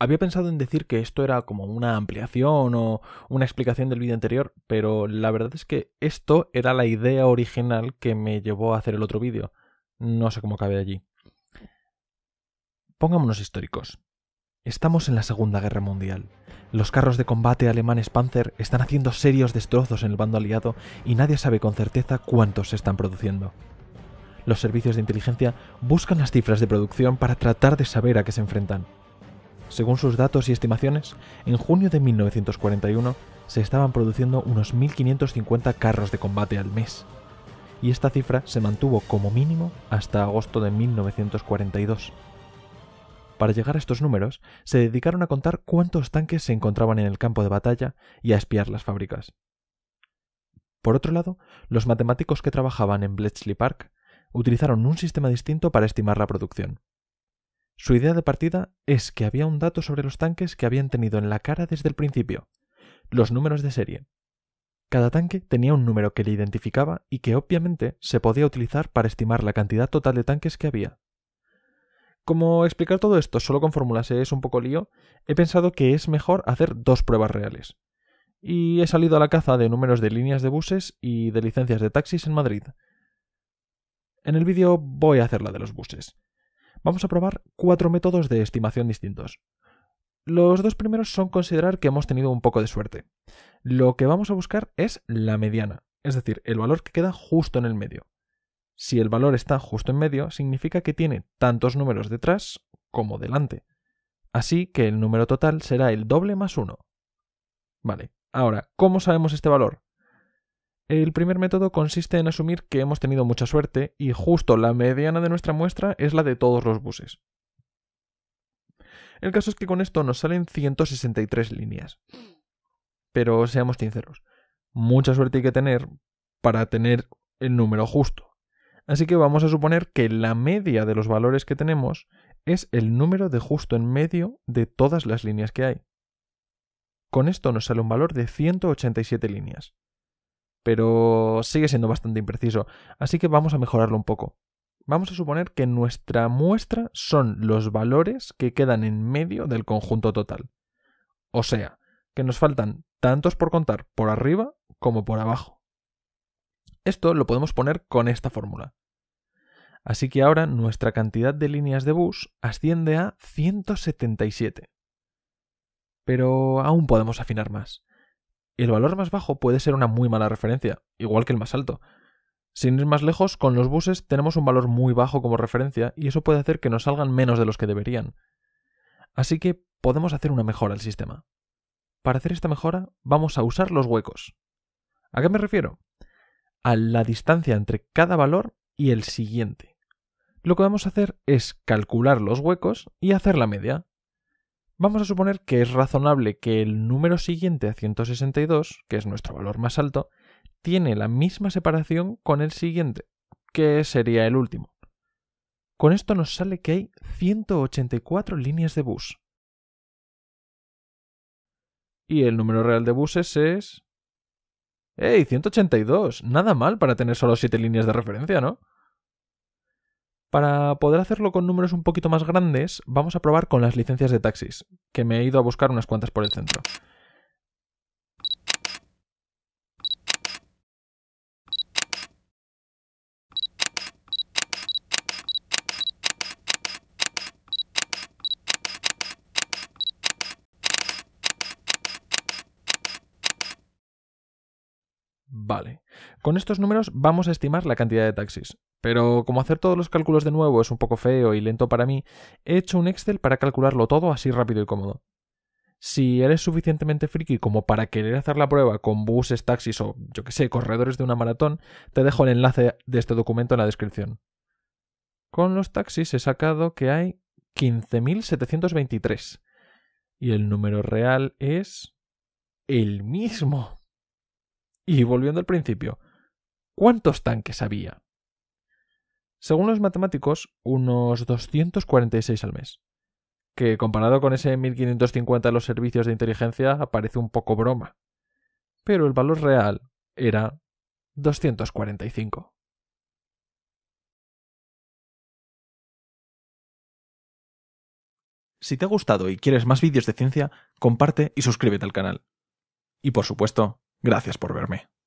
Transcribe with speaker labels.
Speaker 1: Había pensado en decir que esto era como una ampliación o una explicación del vídeo anterior, pero la verdad es que esto era la idea original que me llevó a hacer el otro vídeo. No sé cómo cabe allí. Pongámonos históricos. Estamos en la Segunda Guerra Mundial. Los carros de combate alemanes Panzer están haciendo serios destrozos en el bando aliado y nadie sabe con certeza cuántos se están produciendo. Los servicios de inteligencia buscan las cifras de producción para tratar de saber a qué se enfrentan. Según sus datos y estimaciones, en junio de 1941 se estaban produciendo unos 1.550 carros de combate al mes, y esta cifra se mantuvo como mínimo hasta agosto de 1942. Para llegar a estos números, se dedicaron a contar cuántos tanques se encontraban en el campo de batalla y a espiar las fábricas. Por otro lado, los matemáticos que trabajaban en Bletchley Park utilizaron un sistema distinto para estimar la producción. Su idea de partida es que había un dato sobre los tanques que habían tenido en la cara desde el principio, los números de serie. Cada tanque tenía un número que le identificaba y que obviamente se podía utilizar para estimar la cantidad total de tanques que había. Como explicar todo esto solo con fórmulas es un poco lío, he pensado que es mejor hacer dos pruebas reales. Y he salido a la caza de números de líneas de buses y de licencias de taxis en Madrid. En el vídeo voy a hacer la de los buses. Vamos a probar cuatro métodos de estimación distintos. Los dos primeros son considerar que hemos tenido un poco de suerte. Lo que vamos a buscar es la mediana, es decir, el valor que queda justo en el medio. Si el valor está justo en medio, significa que tiene tantos números detrás como delante. Así que el número total será el doble más uno. Vale, ahora, ¿cómo sabemos este valor? El primer método consiste en asumir que hemos tenido mucha suerte y justo la mediana de nuestra muestra es la de todos los buses. El caso es que con esto nos salen 163 líneas. Pero seamos sinceros, mucha suerte hay que tener para tener el número justo. Así que vamos a suponer que la media de los valores que tenemos es el número de justo en medio de todas las líneas que hay. Con esto nos sale un valor de 187 líneas pero sigue siendo bastante impreciso, así que vamos a mejorarlo un poco. Vamos a suponer que nuestra muestra son los valores que quedan en medio del conjunto total. O sea, que nos faltan tantos por contar por arriba como por abajo. Esto lo podemos poner con esta fórmula. Así que ahora nuestra cantidad de líneas de bus asciende a 177. Pero aún podemos afinar más el valor más bajo puede ser una muy mala referencia, igual que el más alto. Sin ir más lejos, con los buses tenemos un valor muy bajo como referencia y eso puede hacer que nos salgan menos de los que deberían. Así que podemos hacer una mejora al sistema. Para hacer esta mejora vamos a usar los huecos. ¿A qué me refiero? A la distancia entre cada valor y el siguiente. Lo que vamos a hacer es calcular los huecos y hacer la media, Vamos a suponer que es razonable que el número siguiente a 162, que es nuestro valor más alto, tiene la misma separación con el siguiente, que sería el último. Con esto nos sale que hay 184 líneas de bus. Y el número real de buses es... ¡Ey! 182. Nada mal para tener solo 7 líneas de referencia, ¿no? Para poder hacerlo con números un poquito más grandes, vamos a probar con las licencias de taxis, que me he ido a buscar unas cuantas por el centro. Vale. Con estos números vamos a estimar la cantidad de taxis. Pero como hacer todos los cálculos de nuevo es un poco feo y lento para mí, he hecho un Excel para calcularlo todo así rápido y cómodo. Si eres suficientemente friki como para querer hacer la prueba con buses, taxis o, yo que sé, corredores de una maratón, te dejo el enlace de este documento en la descripción. Con los taxis he sacado que hay 15.723. Y el número real es... el mismo. Y volviendo al principio, ¿cuántos tanques había? Según los matemáticos, unos 246 al mes. Que comparado con ese 1550 de los servicios de inteligencia, parece un poco broma. Pero el valor real era 245. Si te ha gustado y quieres más vídeos de ciencia, comparte y suscríbete al canal. Y por supuesto, gracias por verme.